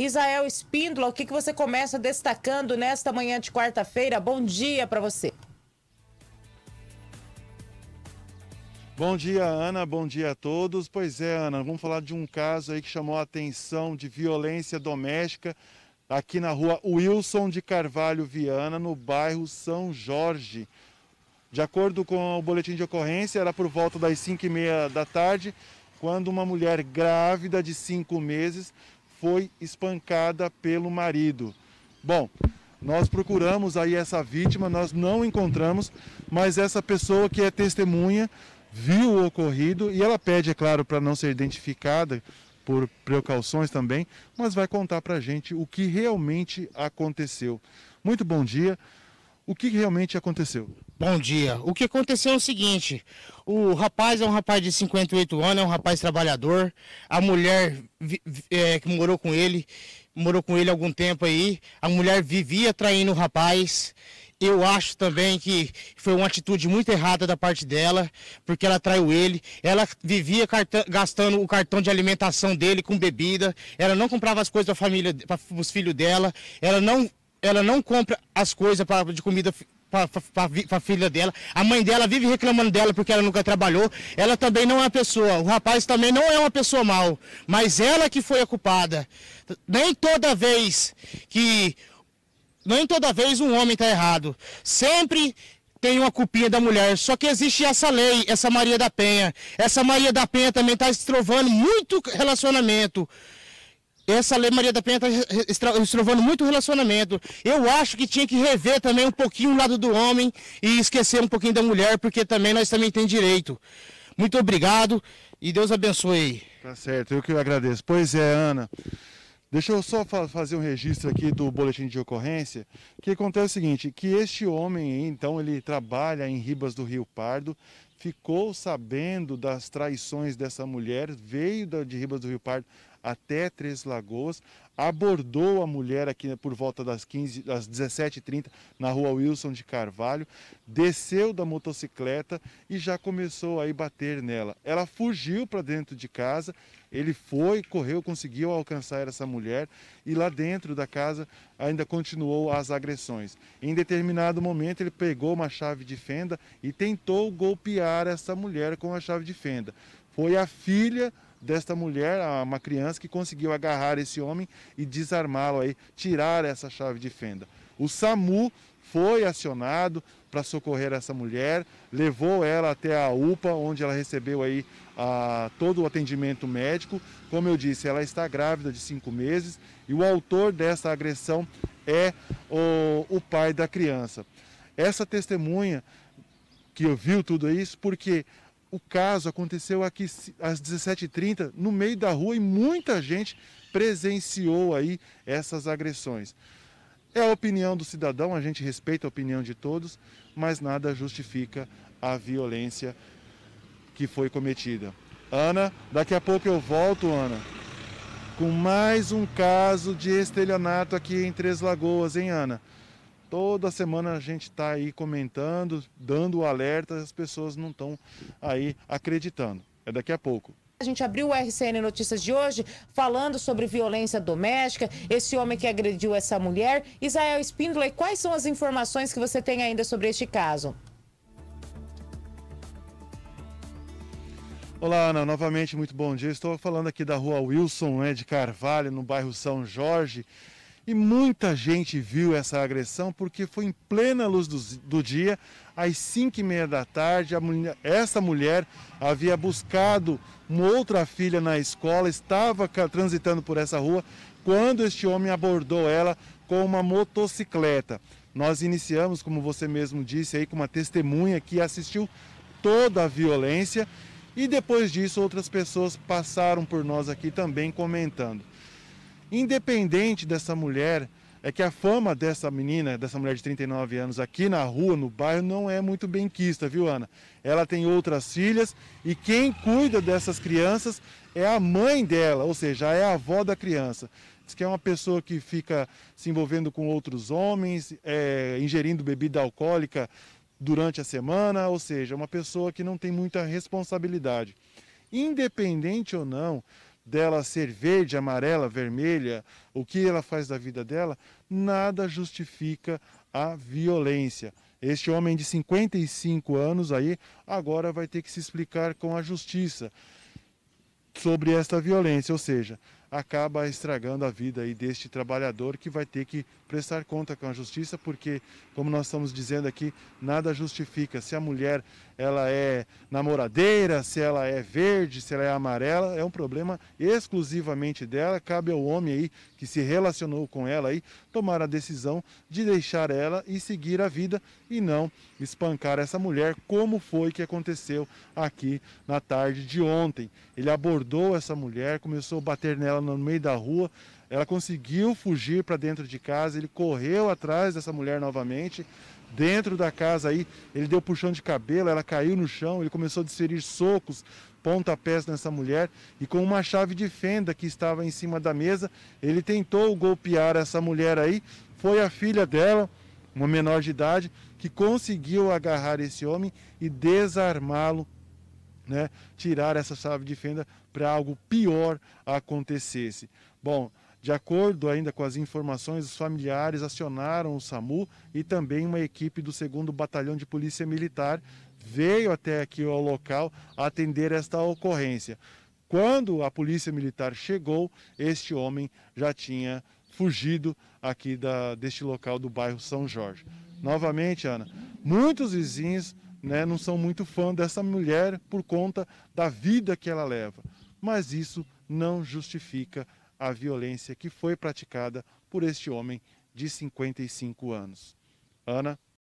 Israel Espíndola, o que, que você começa destacando nesta manhã de quarta-feira? Bom dia para você. Bom dia, Ana. Bom dia a todos. Pois é, Ana, vamos falar de um caso aí que chamou a atenção de violência doméstica aqui na rua Wilson de Carvalho Viana, no bairro São Jorge. De acordo com o boletim de ocorrência, era por volta das 5 e meia da tarde, quando uma mulher grávida de 5 meses foi espancada pelo marido. Bom, nós procuramos aí essa vítima, nós não encontramos, mas essa pessoa que é testemunha viu o ocorrido e ela pede, é claro, para não ser identificada por precauções também, mas vai contar para a gente o que realmente aconteceu. Muito bom dia. O que realmente aconteceu? Bom dia. O que aconteceu é o seguinte: o rapaz é um rapaz de 58 anos, é um rapaz trabalhador. A mulher é, que morou com ele, morou com ele algum tempo aí. A mulher vivia traindo o rapaz. Eu acho também que foi uma atitude muito errada da parte dela, porque ela traiu ele. Ela vivia gastando o cartão de alimentação dele com bebida. Ela não comprava as coisas para família, para os filhos dela. Ela não, ela não compra as coisas pra, de comida para a filha dela. A mãe dela vive reclamando dela porque ela nunca trabalhou. Ela também não é uma pessoa. O rapaz também não é uma pessoa mal, mas ela que foi a culpada. Nem toda vez que nem toda vez um homem está errado. Sempre tem uma culpinha da mulher. Só que existe essa lei, essa Maria da Penha. Essa Maria da Penha também está estrovando muito relacionamento essa Lei Maria da Penha tá está estrovando muito o relacionamento. Eu acho que tinha que rever também um pouquinho o lado do homem e esquecer um pouquinho da mulher, porque também nós também tem direito. Muito obrigado e Deus abençoe. Tá certo, eu que eu agradeço. Pois é, Ana. Deixa eu só fazer um registro aqui do boletim de ocorrência, O que acontece é o seguinte, que este homem, então, ele trabalha em Ribas do Rio Pardo, ficou sabendo das traições dessa mulher, veio de Ribas do Rio Pardo até Três Lagoas, abordou a mulher aqui né, por volta das 15, das 17h30 na rua Wilson de Carvalho, desceu da motocicleta e já começou a bater nela. Ela fugiu para dentro de casa, ele foi, correu, conseguiu alcançar essa mulher e lá dentro da casa ainda continuou as agressões. Em determinado momento ele pegou uma chave de fenda e tentou golpear essa mulher com a chave de fenda. Foi a filha desta mulher, uma criança que conseguiu agarrar esse homem e desarmá-lo aí, tirar essa chave de fenda. O SAMU foi acionado para socorrer essa mulher, levou ela até a UPA, onde ela recebeu aí a, todo o atendimento médico. Como eu disse, ela está grávida de cinco meses e o autor dessa agressão é o, o pai da criança. Essa testemunha que viu tudo isso, porque o caso aconteceu aqui às 17h30, no meio da rua, e muita gente presenciou aí essas agressões. É a opinião do cidadão, a gente respeita a opinião de todos, mas nada justifica a violência que foi cometida. Ana, daqui a pouco eu volto, Ana, com mais um caso de estelionato aqui em Três Lagoas, hein, Ana? Toda semana a gente está aí comentando, dando o alerta, as pessoas não estão aí acreditando. É daqui a pouco. A gente abriu o RCN Notícias de hoje falando sobre violência doméstica, esse homem que agrediu essa mulher. Israel Espíndola, quais são as informações que você tem ainda sobre este caso? Olá, Ana. Novamente, muito bom dia. Estou falando aqui da rua Wilson né, de Carvalho, no bairro São Jorge. E muita gente viu essa agressão porque foi em plena luz do, do dia, às 5 e meia da tarde, mulher, essa mulher havia buscado uma outra filha na escola, estava transitando por essa rua, quando este homem abordou ela com uma motocicleta. Nós iniciamos, como você mesmo disse aí, com uma testemunha que assistiu toda a violência e depois disso outras pessoas passaram por nós aqui também comentando. Independente dessa mulher, é que a fama dessa menina, dessa mulher de 39 anos aqui na rua, no bairro, não é muito benquista, viu, Ana? Ela tem outras filhas e quem cuida dessas crianças é a mãe dela, ou seja, é a avó da criança. Diz que é uma pessoa que fica se envolvendo com outros homens, é, ingerindo bebida alcoólica durante a semana, ou seja, é uma pessoa que não tem muita responsabilidade. Independente ou não, dela ser verde, amarela, vermelha, o que ela faz da vida dela, nada justifica a violência. Este homem de 55 anos aí agora vai ter que se explicar com a justiça sobre esta violência, ou seja, acaba estragando a vida aí deste trabalhador que vai ter que prestar conta com a justiça, porque, como nós estamos dizendo aqui, nada justifica. Se a mulher ela é namoradeira, se ela é verde, se ela é amarela, é um problema exclusivamente dela. Cabe ao homem aí que se relacionou com ela aí tomar a decisão de deixar ela e seguir a vida e não espancar essa mulher, como foi que aconteceu aqui na tarde de ontem. Ele abordou essa mulher, começou a bater nela no meio da rua, ela conseguiu fugir para dentro de casa, ele correu atrás dessa mulher novamente. Dentro da casa aí, ele deu puxão de cabelo, ela caiu no chão, ele começou a desferir socos, pontapés nessa mulher e com uma chave de fenda que estava em cima da mesa, ele tentou golpear essa mulher aí. Foi a filha dela, uma menor de idade, que conseguiu agarrar esse homem e desarmá-lo, né? Tirar essa chave de fenda para algo pior acontecesse. Bom, de acordo ainda com as informações, os familiares acionaram o SAMU e também uma equipe do 2 Batalhão de Polícia Militar veio até aqui ao local atender esta ocorrência. Quando a Polícia Militar chegou, este homem já tinha fugido aqui da, deste local do bairro São Jorge. Novamente, Ana, muitos vizinhos né, não são muito fã dessa mulher por conta da vida que ela leva, mas isso não justifica a violência que foi praticada por este homem de 55 anos. Ana.